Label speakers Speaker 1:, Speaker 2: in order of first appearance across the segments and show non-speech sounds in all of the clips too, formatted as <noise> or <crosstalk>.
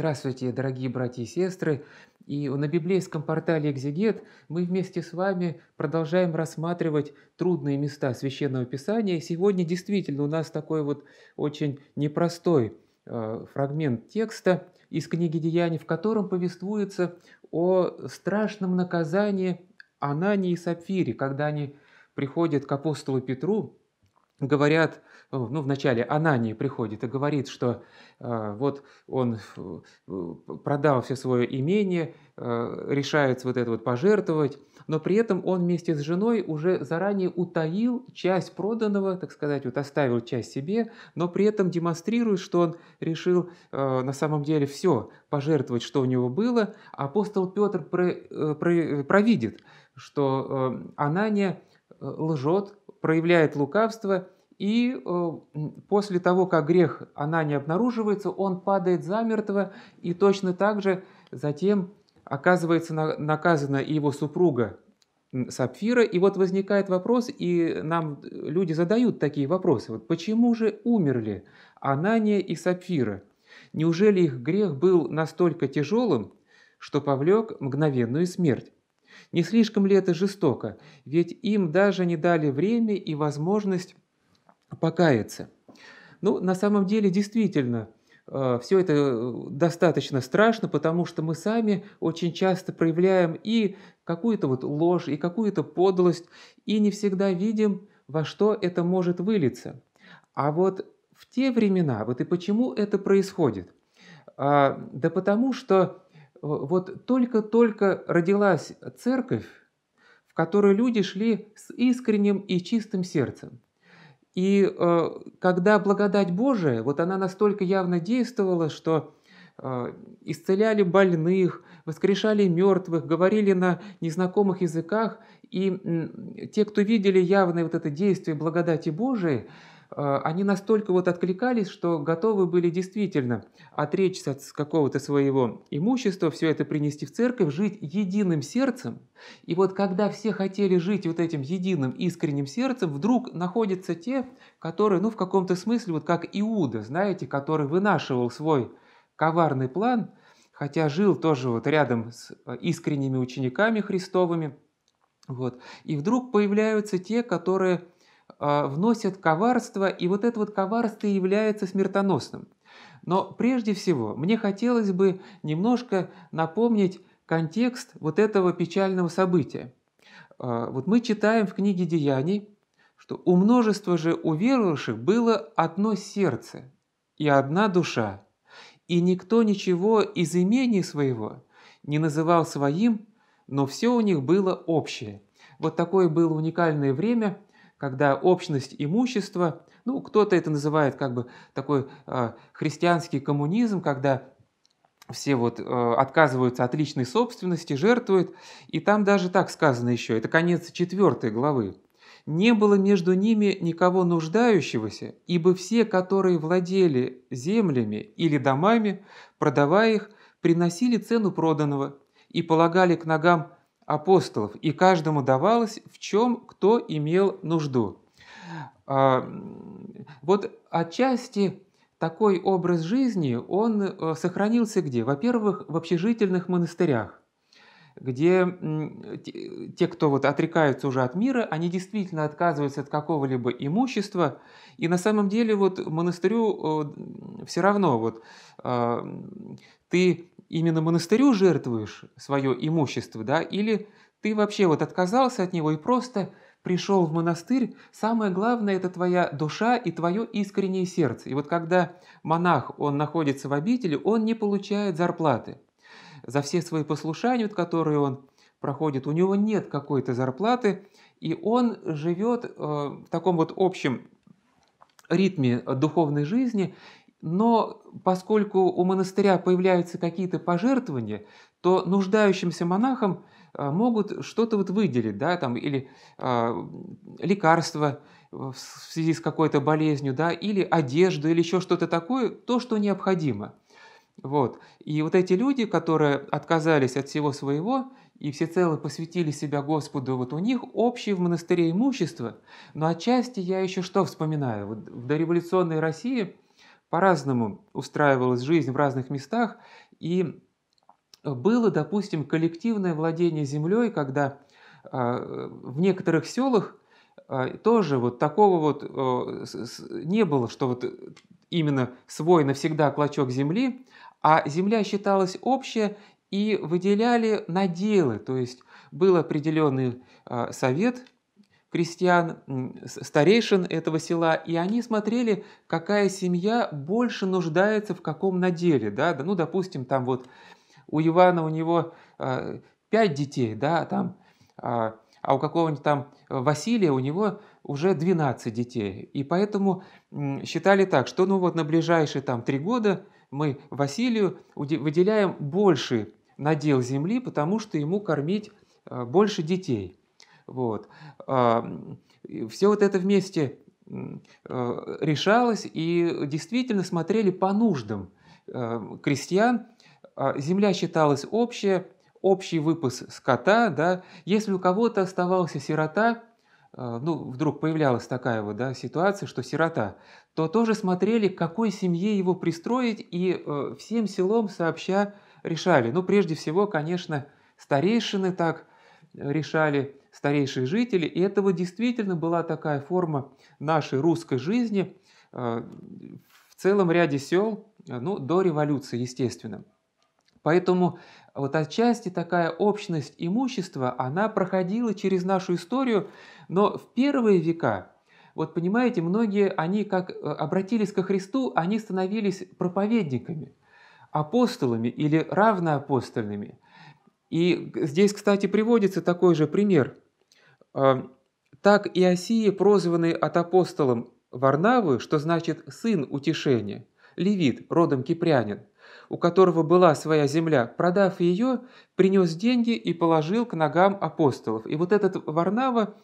Speaker 1: Здравствуйте, дорогие братья и сестры! И на библейском портале «Экзегет» мы вместе с вами продолжаем рассматривать трудные места Священного Писания. сегодня действительно у нас такой вот очень непростой э, фрагмент текста из книги «Деяний», в котором повествуется о страшном наказании Анании и Сапфире, когда они приходят к апостолу Петру, говорят – ну, вначале начале Анания приходит и говорит, что э, вот он продал все свое имение, э, решается вот это вот пожертвовать, но при этом он вместе с женой уже заранее утаил часть проданного, так сказать, вот оставил часть себе, но при этом демонстрирует, что он решил э, на самом деле все пожертвовать, что у него было. Апостол Петр про, э, про, провидит, что э, Анания э, лжет, проявляет лукавство – и э, после того, как грех она не обнаруживается, он падает замертво, и точно так же затем оказывается наказана и его супруга Сапфира. И вот возникает вопрос, и нам люди задают такие вопросы. Вот почему же умерли Анания и Сапфира? Неужели их грех был настолько тяжелым, что повлек мгновенную смерть? Не слишком ли это жестоко? Ведь им даже не дали время и возможность покаяться. Ну, на самом деле, действительно, э, все это э, достаточно страшно, потому что мы сами очень часто проявляем и какую-то вот ложь, и какую-то подлость, и не всегда видим, во что это может вылиться. А вот в те времена, вот и почему это происходит? А, да потому что э, вот только-только родилась церковь, в которой люди шли с искренним и чистым сердцем. И э, когда благодать Божия, вот она настолько явно действовала, что э, исцеляли больных, воскрешали мертвых, говорили на незнакомых языках, и э, те, кто видели явное вот это действие благодати Божией, Э, они настолько вот откликались, что готовы были действительно отречься от какого-то своего имущества, все это принести в церковь, жить единым сердцем. И вот когда все хотели жить вот этим единым искренним сердцем, вдруг находятся те, которые, ну, в каком-то смысле, вот как Иуда, знаете, который вынашивал свой коварный план, хотя жил тоже вот рядом с э, искренними учениками Христовыми, вот. И вдруг появляются те, которые а, вносят коварство, и вот это вот коварство является смертоносным. Но прежде всего мне хотелось бы немножко напомнить контекст вот этого печального события. А, вот мы читаем в книге «Деяний», что у множества же уверовавших было одно сердце и одна душа, и никто ничего из имени своего не называл своим, но все у них было общее. Вот такое было уникальное время – когда общность имущества, ну, кто-то это называет как бы такой э, христианский коммунизм, когда все вот э, отказываются от личной собственности, жертвуют, и там даже так сказано еще, это конец четвертой главы. «Не было между ними никого нуждающегося, ибо все, которые владели землями или домами, продавая их, приносили цену проданного и полагали к ногам апостолов, и каждому давалось, в чем кто имел нужду. А, вот отчасти такой образ жизни, он э, сохранился где? Во-первых, в общежительных монастырях, где те, кто вот отрекаются уже от мира, они действительно отказываются от какого-либо имущества, и на самом деле вот монастырю э, все равно вот э, ты именно монастырю жертвуешь свое имущество, да, или ты вообще вот отказался от него и просто пришел в монастырь, самое главное – это твоя душа и твое искреннее сердце. И вот когда монах, он находится в обители, он не получает зарплаты. За все свои послушания, которые он проходит, у него нет какой-то зарплаты, и он живет э, в таком вот общем ритме духовной жизни, но поскольку у монастыря появляются какие-то пожертвования, то нуждающимся монахам э, могут что-то вот выделить, да, там, или э, лекарства в связи с какой-то болезнью, да, или одежду, или еще что-то такое, то, что необходимо. Вот. И вот эти люди, которые отказались от всего своего и всецело посвятили себя Господу, вот у них общее в монастыре имущество. Но отчасти я еще что вспоминаю? Вот в дореволюционной России – по-разному устраивалась жизнь в разных местах, и было, допустим, коллективное владение землей, когда а, в некоторых селах а, тоже вот такого вот а, не было, что вот именно свой навсегда клочок земли, а земля считалась общая и выделяли наделы, то есть был определенный совет – крестьян, старейшин этого села, и они смотрели, какая семья больше нуждается в каком наделе, да, ну, допустим, там вот у Ивана у него э, а, 5 детей, да, там, э, а у какого-нибудь там Василия у него уже 12 детей, и поэтому считали так, что, ну, вот на ближайшие там три года мы Василию выделяем больше надел земли, потому что ему кормить а, больше детей – вот. А, Все вот это вместе а, решалось и действительно смотрели по нуждам а, крестьян. Земля считалась общая, общий выпас скота, да, если у кого-то оставался сирота, ну, вдруг появлялась такая вот да, ситуация, что сирота, то тоже смотрели, к какой семье его пристроить, и всем селом сообща решали. Ну, прежде всего, конечно, старейшины так решали старейшие жители. И это вот действительно была такая форма нашей русской жизни э, в целом ряде сел, э, ну, до революции, естественно. Поэтому вот отчасти такая общность имущества, она проходила через нашу историю, но в первые века, вот понимаете, многие, они как э, обратились ко Христу, они становились проповедниками, апостолами или равноапостольными – и здесь, кстати, приводится такой же пример. Э, «Так Иосии, прозванный от апостолом Варнавы, что значит «сын утешения», левит, родом кипрянин, у которого была своя земля, продав ее, принес деньги и положил к ногам апостолов. И вот этот Варнава,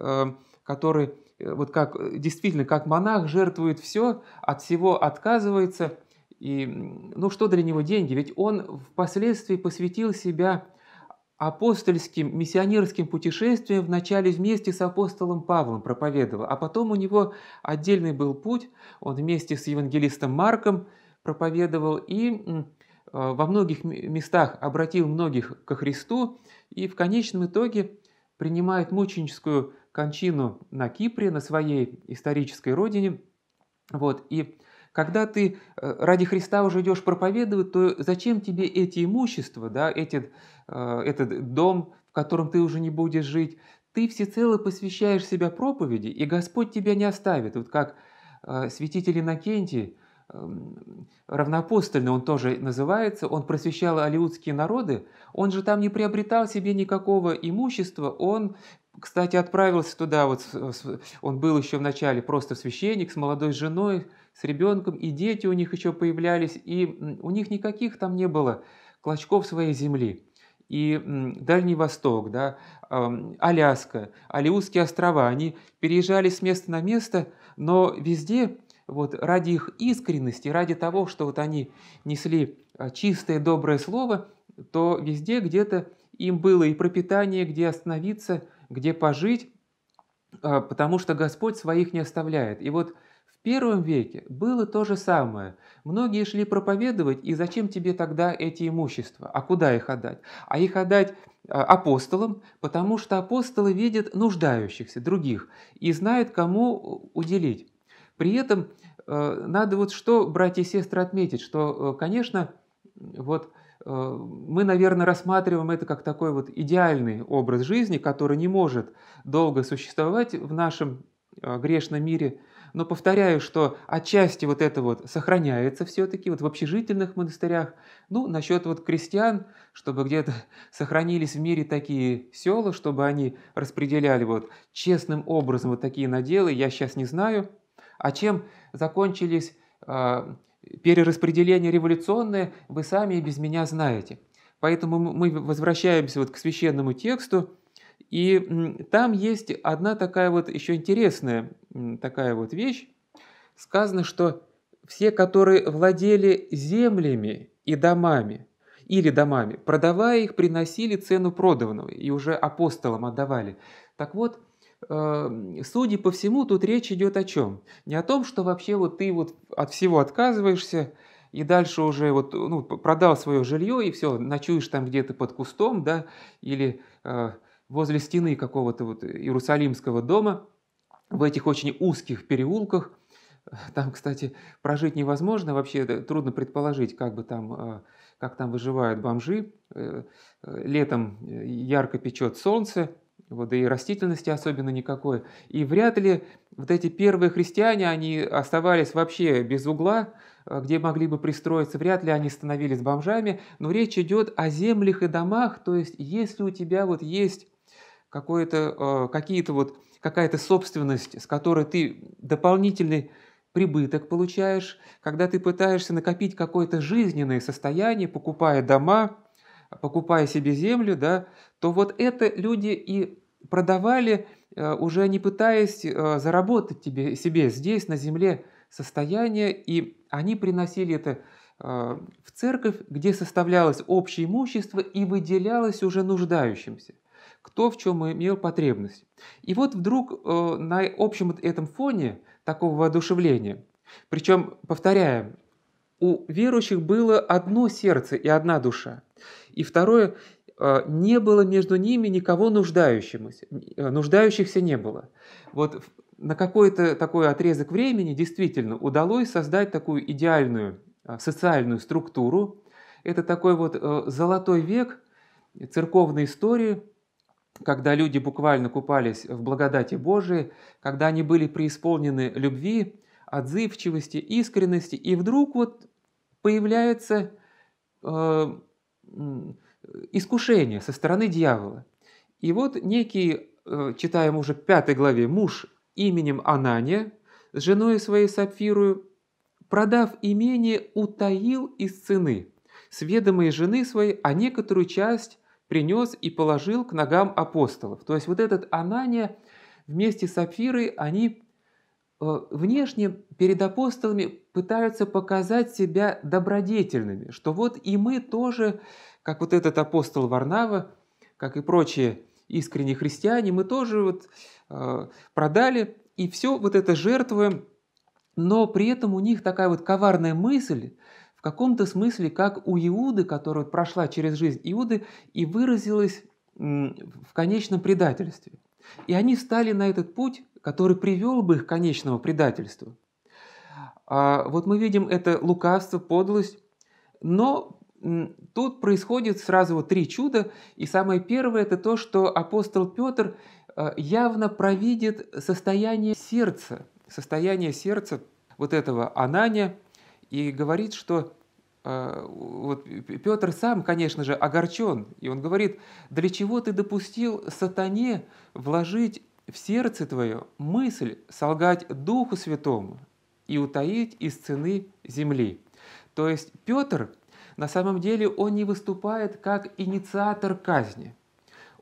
Speaker 1: э, который э, вот как, действительно, как монах жертвует все, от всего отказывается – и ну что для него деньги? Ведь он впоследствии посвятил себя апостольским, миссионерским путешествием вначале вместе с апостолом Павлом проповедовал, а потом у него отдельный был путь, он вместе с евангелистом Марком проповедовал и э, во многих местах обратил многих ко Христу и в конечном итоге принимает мученическую кончину на Кипре, на своей исторической родине. Вот. И когда ты э, ради Христа уже идешь проповедовать, то зачем тебе эти имущества, да, эти, э, этот дом, в котором ты уже не будешь жить? Ты всецело посвящаешь себя проповеди, и Господь тебя не оставит. Вот как э, святитель Иннокентий, эм, равноапостольный он тоже называется, он просвещал алиутские народы, он же там не приобретал себе никакого имущества, он, кстати, отправился туда, вот, он был еще вначале просто священник с молодой женой, с ребенком, и дети у них еще появлялись, и у них никаких там не было клочков своей земли. И Дальний Восток, да, Аляска, Алиутские острова, они переезжали с места на место, но везде вот ради их искренности, ради того, что вот они несли а, чистое доброе слово, то везде где-то им было и пропитание, где остановиться, где пожить, а, потому что Господь своих не оставляет. И вот первом веке было то же самое. Многие шли проповедовать, и зачем тебе тогда эти имущества? А куда их отдать? А их отдать а, апостолам, потому что апостолы видят нуждающихся, других, и знают, кому уделить. При этом э, надо вот что, братья и сестры, отметить, что, э, конечно, вот э, мы, наверное, рассматриваем это как такой вот идеальный образ жизни, который не может долго существовать в нашем Э, грешном мире. Но повторяю, что отчасти вот это вот сохраняется все-таки вот в общежительных монастырях. Ну, насчет вот крестьян, чтобы где-то <laughs> сохранились в мире такие села, чтобы они распределяли вот честным образом вот такие наделы, я сейчас не знаю. А чем закончились э, перераспределения революционные, вы сами и без меня знаете. Поэтому мы возвращаемся вот к священному тексту, и там есть одна такая вот еще интересная такая вот вещь. Сказано, что все, которые владели землями и домами, или домами, продавая их, приносили цену продаванного и уже апостолам отдавали. Так вот, э, судя по всему, тут речь идет о чем? Не о том, что вообще вот ты вот от всего отказываешься, и дальше уже вот, ну, продал свое жилье, и все, ночуешь там где-то под кустом, да, или э, возле стены какого-то вот Иерусалимского дома, в этих очень узких переулках. Э, там, кстати, прожить невозможно, вообще трудно предположить, как бы там, э, как там выживают бомжи. Э, летом ярко печет солнце, вот, и растительности особенно никакой. И вряд ли вот эти первые христиане, они оставались вообще без угла, где могли бы пристроиться, вряд ли они становились бомжами, но речь идет о землях и домах, то есть если у тебя вот есть какое-то, э, какие-то вот, какая-то собственность, с которой ты дополнительный прибыток получаешь, когда ты пытаешься накопить какое-то жизненное состояние, покупая дома, покупая себе землю, да, то вот это люди и продавали, э, уже не пытаясь э, заработать тебе, себе здесь, на земле, состояние, и они приносили это в церковь, где составлялось общее имущество и выделялось уже нуждающимся кто в чем имел потребность. И вот вдруг э, на общем этом фоне такого воодушевления, причем, повторяем, у верующих было одно сердце и одна душа. И второе, э, не было между ними никого нуждающегося, э, нуждающихся не было. Вот на какой-то такой отрезок времени действительно удалось создать такую идеальную э, социальную структуру. Это такой вот золотой век церковной истории, когда люди буквально купались в благодати Божией, когда они были преисполнены любви, отзывчивости, искренности, и вдруг вот появляется э, искушение со стороны дьявола. И вот некий, э, читаем уже в пятой главе, муж именем Анания с женой своей Сапфирую, продав имение, утаил из цены, с жены своей, а некоторую часть принес и положил к ногам апостолов. То есть вот этот Анания вместе с Апфирой, они э, внешне перед апостолами пытаются показать себя добродетельными, что вот и мы тоже, как вот этот апостол Варнава, как и прочие искренние христиане, мы тоже вот э, продали, и все вот это жертвуем, но при этом у них такая вот коварная мысль, каком-то смысле как у Иуды, которая прошла через жизнь Иуды и выразилась в конечном предательстве. И они встали на этот путь, который привел бы их к конечному предательству. А вот мы видим это лукавство, подлость, но тут происходит сразу вот три чуда, и самое первое – это то, что апостол Петр а, явно провидит состояние сердца, состояние сердца вот этого Анания – и говорит, что э, вот Петр сам, конечно же, огорчен, и он говорит, для чего ты допустил сатане вложить в сердце твое мысль солгать Духу Святому и утаить из цены земли. То есть Петр, на самом деле, он не выступает как инициатор казни.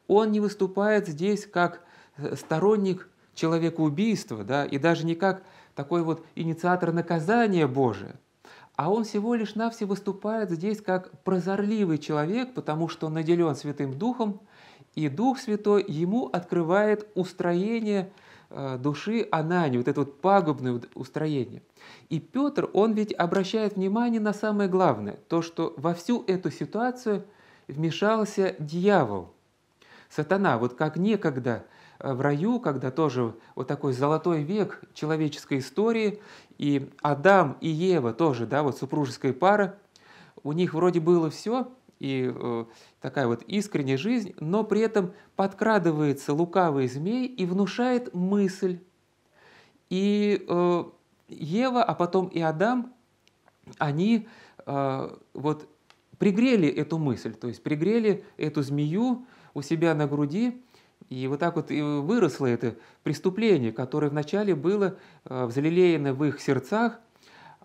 Speaker 1: Он не выступает здесь как э, сторонник человека убийства, да, и даже не как такой вот инициатор наказания Божия а он всего лишь навсе выступает здесь как прозорливый человек, потому что он наделен Святым Духом, и Дух Святой ему открывает устроение э, души Анани, вот это вот пагубное устроение. И Петр, он ведь обращает внимание на самое главное, то, что во всю эту ситуацию вмешался дьявол, сатана, вот как некогда Э, в раю, когда тоже вот такой золотой век человеческой истории, и Адам и Ева тоже, да, вот супружеская пара, у них вроде было все, и э, такая вот искренняя жизнь, но при этом подкрадывается лукавый змей и внушает мысль. И э, Ева, а потом и Адам, они э, вот пригрели эту мысль, то есть пригрели эту змею у себя на груди, и вот так вот и выросло это преступление, которое вначале было э, взлелеяно в их сердцах,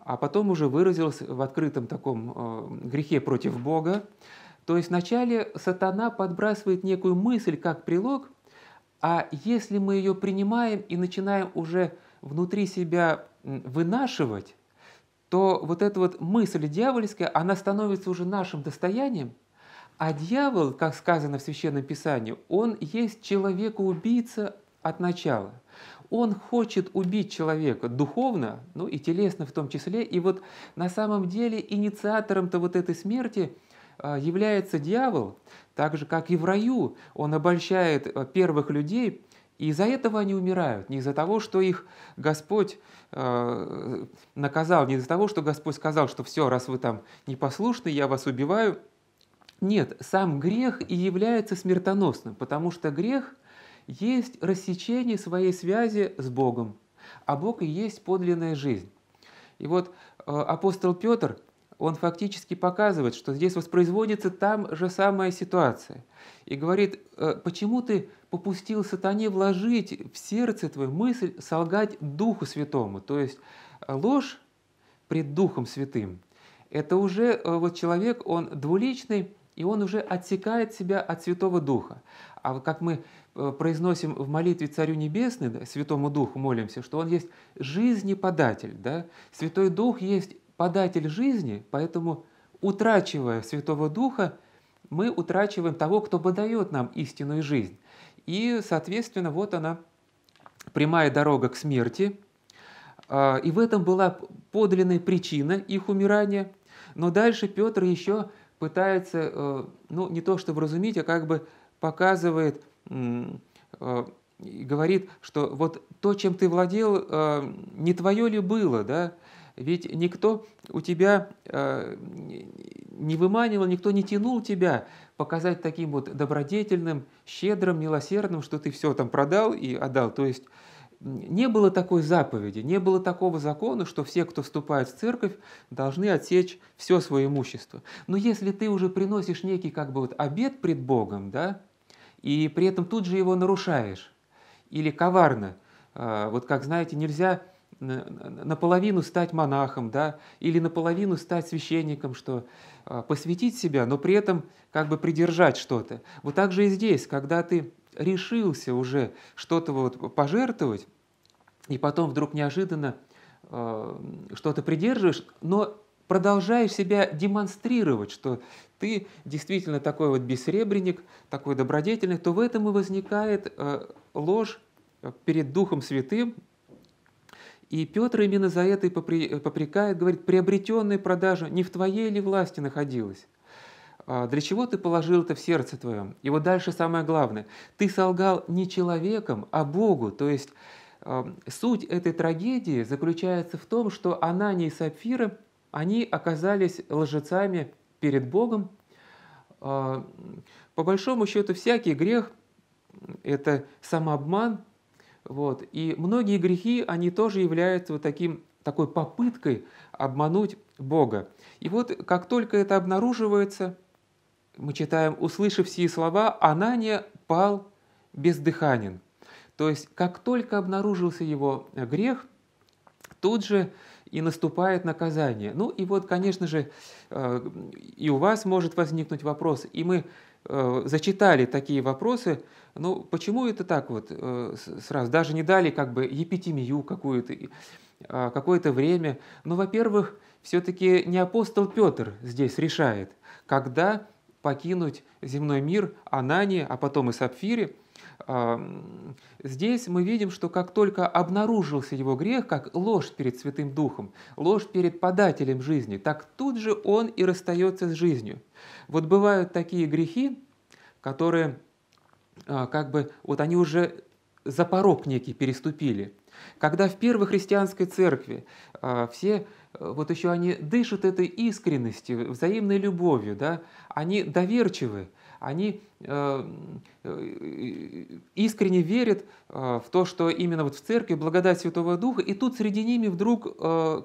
Speaker 1: а потом уже выразилось в открытом таком э, грехе против Бога. То есть вначале сатана подбрасывает некую мысль как прилог, а если мы ее принимаем и начинаем уже внутри себя вынашивать, то вот эта вот мысль дьявольская, она становится уже нашим достоянием – а дьявол, как сказано в Священном Писании, он есть человека-убийца от начала. Он хочет убить человека духовно, ну и телесно в том числе. И вот на самом деле инициатором-то вот этой смерти а, является дьявол, так же, как и в раю. Он обольщает а, первых людей, и из-за этого они умирают, не из-за того, что их Господь э, наказал, не из-за того, что Господь сказал, что все, раз вы там непослушны, я вас убиваю – нет, сам грех и является смертоносным, потому что грех есть рассечение своей связи с Богом, а Бог и есть подлинная жизнь. И вот э, апостол Петр, он фактически показывает, что здесь воспроизводится там же самая ситуация. И говорит, э, почему ты попустил сатане вложить в сердце твою мысль солгать Духу Святому? То есть э, ложь пред Духом Святым – это уже вот человек, он двуличный, и он уже отсекает себя от Святого Духа. А как мы э, произносим в молитве Царю Небесный, да, Святому Духу молимся, что он есть жизнеподатель. Да? Святой Дух есть податель жизни, поэтому утрачивая Святого Духа, мы утрачиваем того, кто подает нам истинную жизнь. И, соответственно, вот она, прямая дорога к смерти. А, и в этом была подлинная причина их умирания. Но дальше Петр еще пытается, э, ну, не то чтобы вразумить, а как бы показывает, э, говорит, что вот то, чем ты владел, э, не твое ли было, да? Ведь никто у тебя не выманивал, никто не тянул тебя показать таким вот добродетельным, щедрым, милосердным, что ты все там продал и отдал. То есть не было такой заповеди, не было такого закона, что все, кто вступает в церковь, должны отсечь все свое имущество. Но если ты уже приносишь некий как бы вот обед пред Богом, да, и при этом тут же его нарушаешь, или коварно, а, вот как знаете, нельзя наполовину стать монахом, да, или наполовину стать священником, что а, посвятить себя, но при этом как бы придержать что-то. Вот так же и здесь, когда ты решился уже что-то вот пожертвовать, и потом вдруг неожиданно э, что-то придерживаешь, но продолжаешь себя демонстрировать, что ты действительно такой вот бессребренник, такой добродетельный, то в этом и возникает э, ложь перед Духом Святым. И Петр именно за это и попри, попрекает, говорит, приобретенная продажа не в твоей ли власти находилась? А, для чего ты положил это в сердце твоем? И вот дальше самое главное. Ты солгал не человеком, а Богу. То есть а, суть этой трагедии заключается в том, что Анания и Сапфира, они оказались лжецами перед Богом. А, по большому счету, всякий грех – это самообман. Вот. И многие грехи, они тоже являются вот таким, такой попыткой обмануть Бога. И вот как только это обнаруживается – мы читаем, «Услышав все слова, Анания пал бездыханен». То есть, как только обнаружился его э, грех, тут же и наступает наказание. Ну и вот, конечно же, э, и у вас может возникнуть вопрос, и мы э, зачитали такие вопросы, ну почему это так вот сразу, даже не дали как бы епитемию какую-то, а, какое-то время. Ну, во-первых, все-таки не апостол Петр здесь решает, когда покинуть земной мир Анане, а потом и Сапфире, здесь мы видим, что как только обнаружился его грех, как ложь перед Святым Духом, ложь перед подателем жизни, так тут же он и расстается с жизнью. Вот бывают такие грехи, которые а, как бы вот они уже за порог некий переступили. Когда в первой христианской церкви а, все вот еще они дышат этой искренностью, взаимной любовью, да, они доверчивы, они э, э, искренне верят э, в то, что именно вот в церкви благодать Святого Духа, и тут среди ними вдруг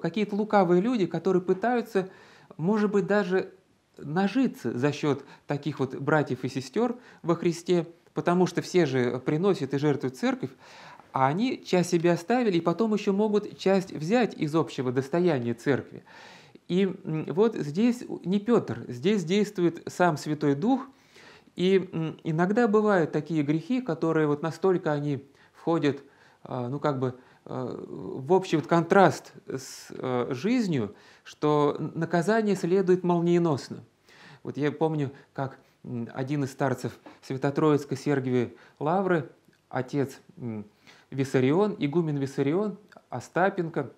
Speaker 1: какие-то лукавые люди, которые пытаются, может быть, даже нажиться за счет таких вот братьев и сестер во Христе, потому что все же приносят и жертвуют церковь, а они часть себе оставили и потом еще могут часть взять из общего достояния церкви. И вот здесь не Петр, здесь действует сам Святой Дух, и иногда бывают такие грехи, которые вот настолько они входят, а, ну как бы, а, в общий вот контраст с а, жизнью, что наказание следует молниеносно. Вот я помню, как один из старцев Святотроицкой Сергиевой Лавры, отец Виссарион, игумен Виссарион Остапенко,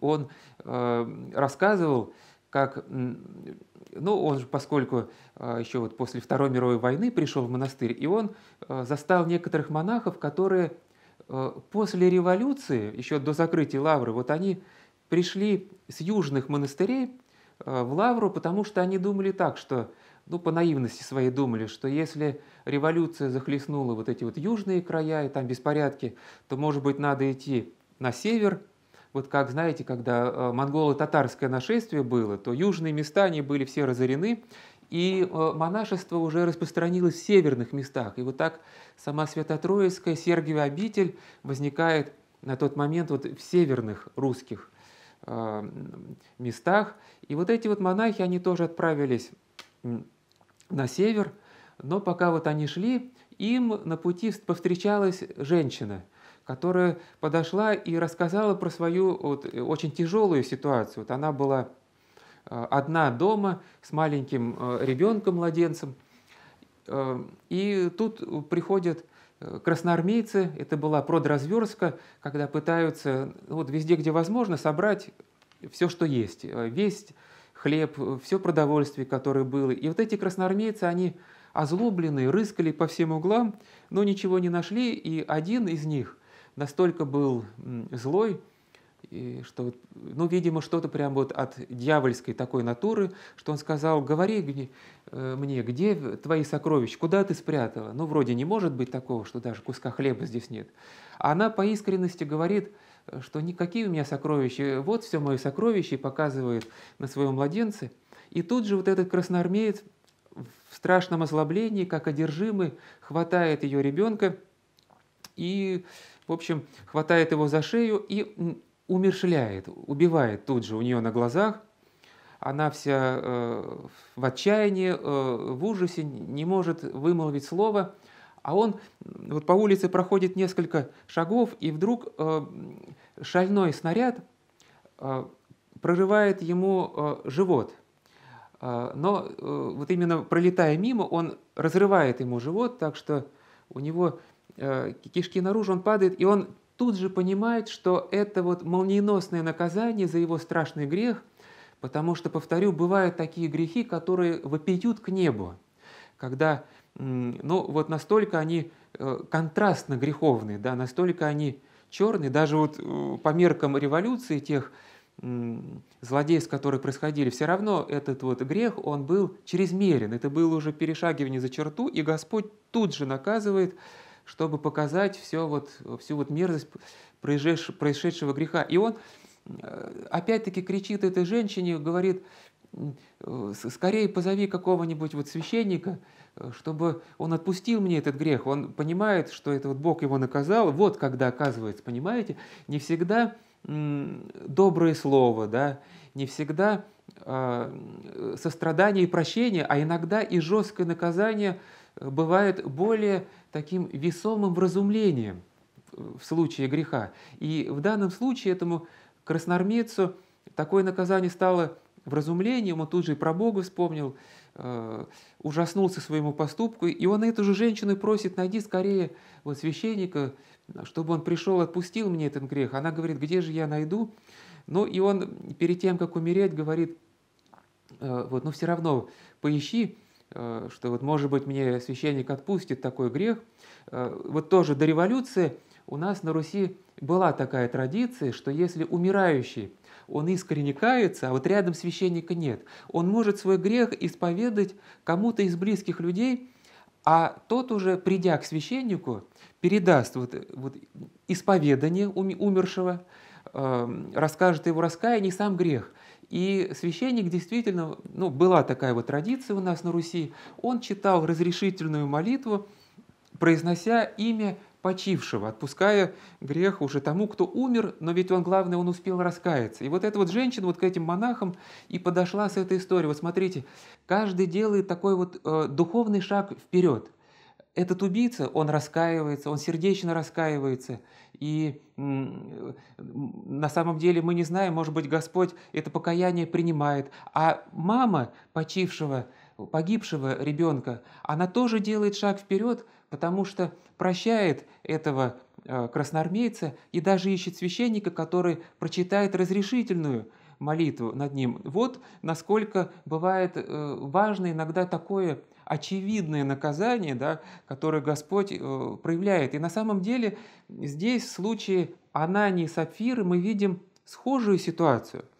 Speaker 1: он э, рассказывал, как, ну, он же, поскольку э, еще вот после Второй мировой войны пришел в монастырь, и он э, застал некоторых монахов, которые э, после революции, еще до закрытия лавры, вот они пришли с южных монастырей э, в лавру, потому что они думали так, что ну, по наивности своей думали, что если революция захлестнула вот эти вот южные края, и там беспорядки, то, может быть, надо идти на север. Вот как, знаете, когда э, монголо-татарское нашествие было, то южные места, они были все разорены, и э, монашество уже распространилось в северных местах. И вот так сама Святотроицкая, Сергиева обитель возникает на тот момент вот в северных русских э, местах. И вот эти вот монахи, они тоже отправились на север, но пока вот они шли, им на пути повстречалась женщина, которая подошла и рассказала про свою вот, э, очень тяжелую ситуацию. Вот она была э, одна дома с маленьким э, ребенком, младенцем. И тут приходят красноармейцы, это была продразверстка, когда пытаются ну, вот везде, где возможно, собрать все, что есть. Весь хлеб, все продовольствие, которое было. И вот эти красноармейцы, они озлобленные, рыскали по всем углам, но ничего не нашли, и один из них настолько был злой, и что, ну, видимо, что-то прям вот от дьявольской такой натуры, что он сказал, говори э, мне, где твои сокровища, куда ты спрятала? Ну, вроде не может быть такого, что даже куска хлеба здесь нет. А она по искренности говорит, что никакие у меня сокровища, вот все мои сокровища показывает на своем младенце. И тут же вот этот красноармеец в страшном ослаблении, как одержимый, хватает ее ребенка и, в общем, хватает его за шею и умершляет, убивает тут же у нее на глазах. Она вся э, в отчаянии, э, в ужасе, не может вымолвить слово – а он вот по улице проходит несколько шагов, и вдруг э, шальной снаряд э, прорывает ему э, живот. Э, но э, вот именно пролетая мимо, он разрывает ему живот, так что у него э, кишки наружу, он падает, и он тут же понимает, что это вот молниеносное наказание за его страшный грех, потому что, повторю, бывают такие грехи, которые вопиют к небу, когда ну вот настолько они э, контрастно греховные, да, настолько они черные, даже вот э, по меркам революции тех злодейств, которые происходили, все равно этот вот грех, он был чрезмерен, это было уже перешагивание за черту, и Господь тут же наказывает, чтобы показать все вот, всю вот мерзость происшедшего греха. И он э, опять-таки кричит этой женщине, говорит, скорее позови какого-нибудь вот священника, э, чтобы он отпустил мне этот грех. Он понимает, что это вот Бог его наказал. Вот когда оказывается, понимаете, не всегда доброе слово, да, не всегда а, э, сострадание и прощение, а иногда и жесткое наказание э, бывает более таким весомым вразумлением э, в случае греха. И в данном случае этому красноармейцу такое наказание стало вразумлением, он тут же и про Бога вспомнил, э, ужаснулся своему поступку, и он эту же женщину просит, найди скорее вот священника, чтобы он пришел, отпустил мне этот грех. Она говорит, где же я найду? Ну и он перед тем, как умереть, говорит, э, вот, ну все равно поищи, э, что вот может быть мне священник отпустит такой грех. вот тоже до революции у нас на Руси была такая традиция, что если умирающий он искренне кается, а вот рядом священника нет. Он может свой грех исповедать кому-то из близких людей, а тот уже, придя к священнику, передаст вот, вот исповедание умершего, э, расскажет его раскаяние и сам грех. И священник действительно, ну, была такая вот традиция у нас на Руси, он читал разрешительную молитву, произнося имя почившего, отпуская грех уже тому, кто умер, но ведь он, главное, он успел раскаяться. И вот эта вот женщина вот к этим монахам и подошла с этой историей. Вот смотрите, каждый делает такой вот э, духовный шаг вперед. Этот убийца, он раскаивается, он сердечно раскаивается, и э, на самом деле мы не знаем, может быть, Господь это покаяние принимает. А мама почившего – погибшего ребенка, она тоже делает шаг вперед, потому что прощает этого э, красноармейца и даже ищет священника, который прочитает разрешительную молитву над ним. Вот насколько бывает э, важно иногда такое очевидное наказание, да, которое Господь э, проявляет. И на самом деле здесь в случае Анании и Сапфиры мы видим схожую ситуацию –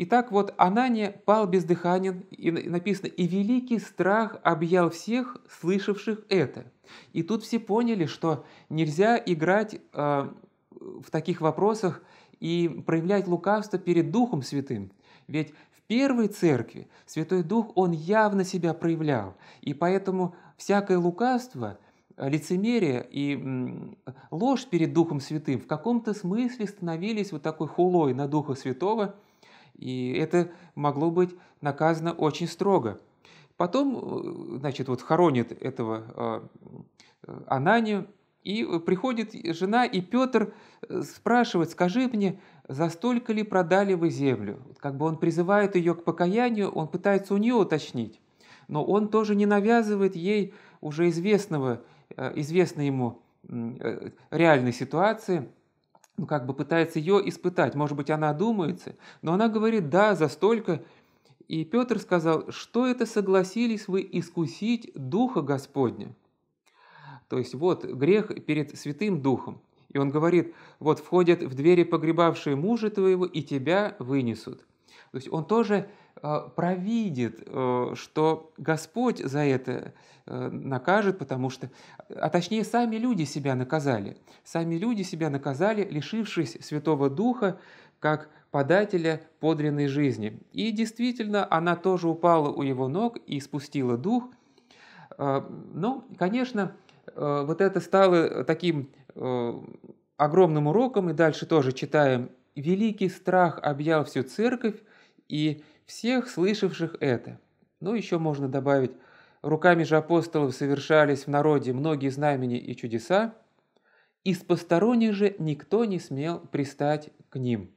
Speaker 1: Итак, вот Анания пал бездыханен, и написано, и великий страх объял всех, слышавших это. И тут все поняли, что нельзя играть э, в таких вопросах и проявлять лукавство перед Духом Святым. Ведь в первой церкви Святой Дух, он явно себя проявлял, и поэтому всякое лукавство – лицемерие и ложь перед Духом Святым в каком-то смысле становились вот такой хулой на Духа Святого – и это могло быть наказано очень строго. Потом, э, значит, вот хоронит этого э, э, Ананию, и приходит жена, и Петр спрашивает, скажи мне, за столько ли продали вы землю? Как бы он призывает ее к покаянию, он пытается у нее уточнить, но он тоже не навязывает ей уже известного, известной ему реальной ситуации – ну, как бы пытается ее испытать. Может быть, она думается, но она говорит, да, за столько. И Петр сказал, что это согласились вы искусить Духа Господня. То есть вот грех перед Святым Духом. И он говорит, вот входят в двери погребавшие мужа твоего, и тебя вынесут. То есть он тоже а, провидит, э, что Господь за это э, накажет, потому что, а, а точнее, сами люди себя наказали. Сами люди себя наказали, лишившись Святого Духа, как подателя подлинной жизни. И действительно, она тоже упала у его ног и спустила дух. А, Но, ну, конечно, э, вот это стало таким огромным уроком, и дальше тоже читаем. «Великий страх объял всю церковь, и всех слышавших это. Ну, еще можно добавить, руками же апостолов совершались в народе многие знамения и чудеса, из посторонних же никто не смел пристать к ним.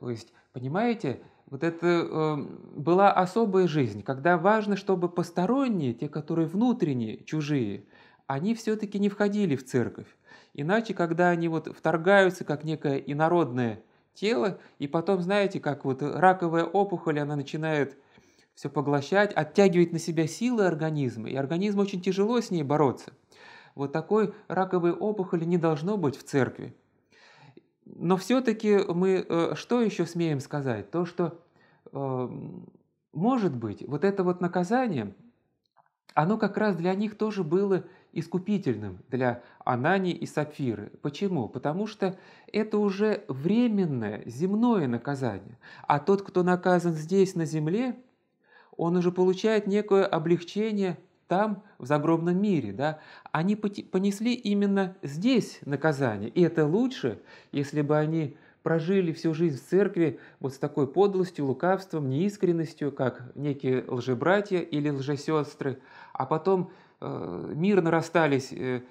Speaker 1: То есть, понимаете, вот это э, была особая жизнь, когда важно, чтобы посторонние, те, которые внутренние, чужие, они все-таки не входили в церковь. Иначе, когда они вот вторгаются как некое инородное тело, и потом, знаете, как вот раковая опухоль, она начинает все поглощать, оттягивать на себя силы организма, и организму очень тяжело с ней бороться. Вот такой раковой опухоли не должно быть в церкви. Но все-таки мы э, что еще смеем сказать? То, что эм, может быть, вот это вот наказание, оно как раз для них тоже было искупительным для Анани и Сапфиры. Почему? Потому что это уже временное земное наказание. А тот, кто наказан здесь, на земле, он уже получает некое облегчение там, в загробном мире. Да? Они понесли именно здесь наказание. И это лучше, если бы они прожили всю жизнь в церкви вот с такой подлостью, лукавством, неискренностью, как некие лжебратья или лжесестры, а потом Э, мирно расстались э,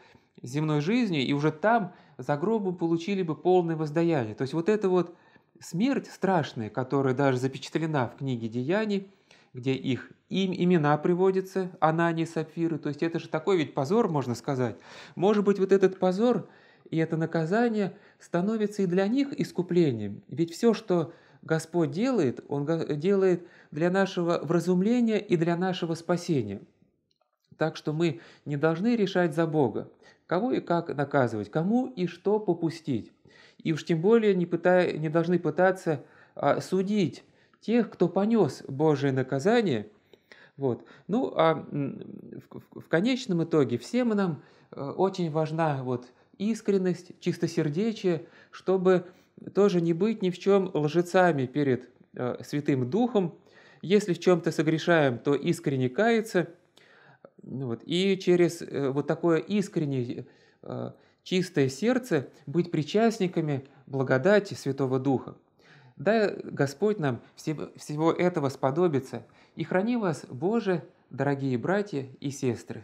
Speaker 1: земной жизнью, и уже там за гробом получили бы полное воздаяние. То есть вот эта вот смерть страшная, которая даже запечатлена в книге «Деяний», где их им имена приводятся, Анани и Сапфиры, то есть это же такой ведь позор, можно сказать. Может быть, вот этот позор и это наказание становится и для них искуплением, ведь все, что Господь делает, Он делает для нашего вразумления и для нашего спасения – так что мы не должны решать за Бога, кого и как наказывать, кому и что попустить. И уж тем более не, пытай, не должны пытаться а, судить тех, кто понес Божие наказание. Вот. Ну, а в, в конечном итоге всем нам э, очень важна вот искренность, чистосердечие, чтобы тоже не быть ни в чем лжецами перед э, Святым Духом. Если в чем-то согрешаем, то искренне каяться – ну вот. И через э, вот такое искреннее, э, чистое сердце быть причастниками благодати Святого Духа. Дай Господь нам всего этого сподобится. И храни вас, Боже, дорогие братья и сестры.